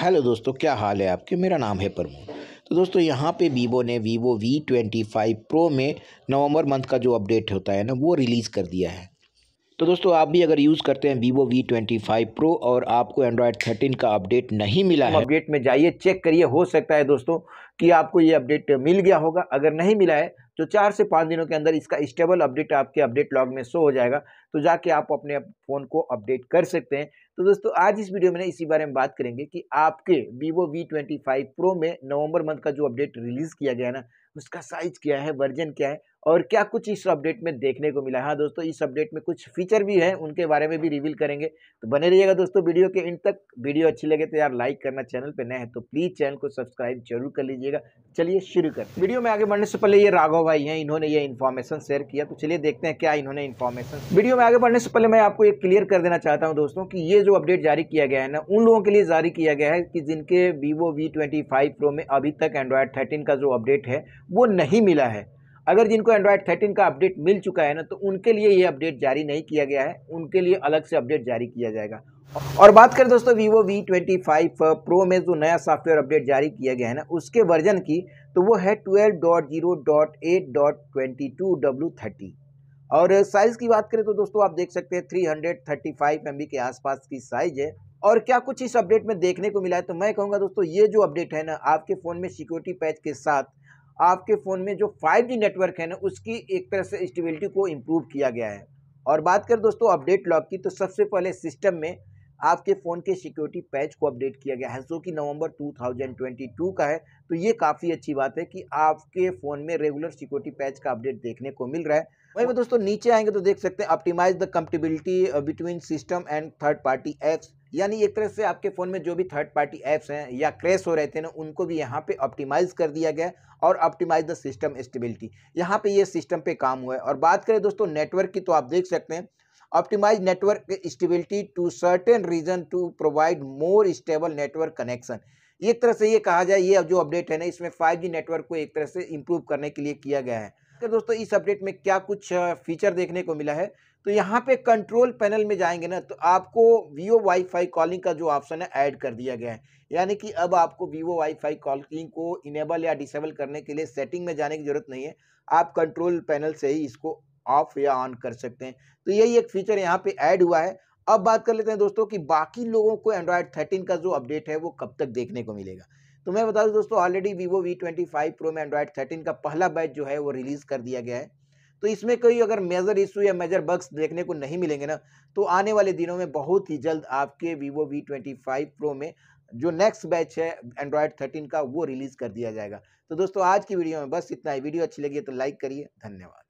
hello दोस्तों क्या हाल है आपके मेरा नाम है प्रमोद तो दोस्तों यहाँ पे वीवो ने Vivo V twenty five pro में नवंबर मंथ का जो अपडेट होता है ना वो रिलीज़ कर दिया है तो दोस्तों आप भी अगर यूज़ करते हैं Vivo V twenty five pro और आपको एंड्रॉयड थर्टीन का अपडेट नहीं मिला है अपडेट में जाइए चेक करिए हो सकता है दोस्तों कि आपको ये अपडेट मिल गया होगा अगर नहीं मिला है जो तो चार से पाँच दिनों के अंदर इसका स्टेबल अपडेट आपके अपडेट लॉग में शो हो जाएगा तो जाके आप अपने फ़ोन को अपडेट कर सकते हैं तो दोस्तों आज इस वीडियो में इसी बारे में बात करेंगे कि आपके Vivo V twenty five pro में नवंबर मंथ का जो अपडेट रिलीज़ किया गया ना उसका साइज क्या है वर्जन क्या है और क्या कुछ इस अपडेट में देखने को मिला हाँ दोस्तों इस अपडेट में कुछ फीचर भी हैं उनके बारे में भी रिवील करेंगे तो बने रहिएगा दोस्तों वीडियो के एंड तक वीडियो अच्छी लगे तो यार लाइक करना चैनल पर नए हैं तो प्लीज़ चैनल को सब्सक्राइब जरूर कर लीजिएगा चलिए शुरू कर वीडियो में आगे बढ़ने से पहले ये राघव भाई हैं इन्होंने ये इन्फॉर्मेशन शेयर किया तो चलिए देखते हैं क्या इन्होंने इन्फॉर्मेशन वीडियो में आगे बढ़ने से पहले मैं आपको एक क्लियर कर देना चाहता हूँ दोस्तों कि ये जो अपडेट जारी किया गया है ना उन लोगों के लिए जारी किया गया है कि जिनके Vivo V twenty five pro में अभी तक एंड्रॉयड थर्टीन का जो अपडेट है वो नहीं मिला है अगर जिनको एंड्रॉयड थर्टीन का अपडेट मिल चुका है ना तो उनके लिए ये अपडेट जारी नहीं किया गया है उनके लिए अलग से अपडेट जारी किया जाएगा और बात करें दोस्तों Vivo V twenty five pro में जो नया सॉफ्टवेयर अपडेट जारी किया गया है ना उसके वर्जन की तो वो है twelve dot zero dot eight dot twenty two W thirty और साइज़ की बात करें तो दोस्तों आप देख सकते हैं three hundred thirty five M B के आसपास की साइज़ है और क्या कुछ इस अपडेट में देखने को मिला है तो मैं कहूँगा दोस्तों ये जो अपडेट है ना आपके फ़ोन में सिक्योरिटी पैच के साथ आपके फ़ोन में जो 5G नेटवर्क है ना उसकी एक तरह से स्टेबिलिटी को इम्प्रूव किया गया है और बात करें दोस्तों अपडेट लॉक की तो सबसे पहले सिस्टम में आपके फ़ोन के सिक्योरिटी पैच को अपडेट किया गया है जो कि नवंबर 2022 का है तो ये काफ़ी अच्छी बात है कि आपके फ़ोन में रेगुलर सिक्योरिटी पैच का अपडेट देखने को मिल रहा है वहीं पर दोस्तों नीचे आएंगे तो देख सकते हैं optimise the compatibility between system and third party apps यानी एक तरह से आपके फ़ोन में जो भी थर्ड पार्टी ऐप्स हैं या क्रैश हो रहे थे ना उनको भी यहाँ पे ऑप्टिमाइज कर दिया गया और ऑप्टिमाइज द सिस्टम स्टेबिलिटी यहाँ पे ये सिस्टम पे काम हुआ है और बात करें दोस्तों नेटवर्क की तो आप देख सकते हैं optimise network stability to certain region to provide more stable network connection एक तरह से ये कहा जाए ये अब जो अपडेट है ना इसमें 5G नेटवर्क को एक तरह से इम्प्रूव करने के लिए किया गया है तो दोस्तों इस अपडेट में क्या कुछ फीचर देखने को मिला है तो यहाँ पे कंट्रोल पैनल में जाएंगे ना तो आपको वीवो वाईफाई कॉलिंग का जो ऑप्शन है ऐड कर दिया गया है यानी कि अब आपको वीवो वाईफाई कॉलिंग को इनेबल या डिसेबल करने के लिए सेटिंग में जाने की जरूरत नहीं है आप कंट्रोल पैनल से ही इसको ऑफ या ऑन कर सकते हैं तो यही एक फीचर यहाँ पे ऐड हुआ है अब बात कर लेते हैं दोस्तों कि बाकी लोगों को एंड्रॉयड थर्टीन का जो अपडेट है वो कब तक देखने को मिलेगा तो मैं बता दूँ दोस्तों already Vivo V twenty five pro में एंड्रॉयड थर्टीन का पहला बैच जो है वो रिलीज़ कर दिया गया है तो इसमें कोई अगर मेजर इशू या मेजर बग्स देखने को नहीं मिलेंगे ना तो आने वाले दिनों में बहुत ही जल्द आपके Vivo V twenty five pro में जो नेक्स्ट बैच है एंड्रॉयड थर्टीन का वो रिलीज़ कर दिया जाएगा तो दोस्तों आज की वीडियो में बस इतना ही वीडियो अच्छी लगी तो लाइक करिए धन्यवाद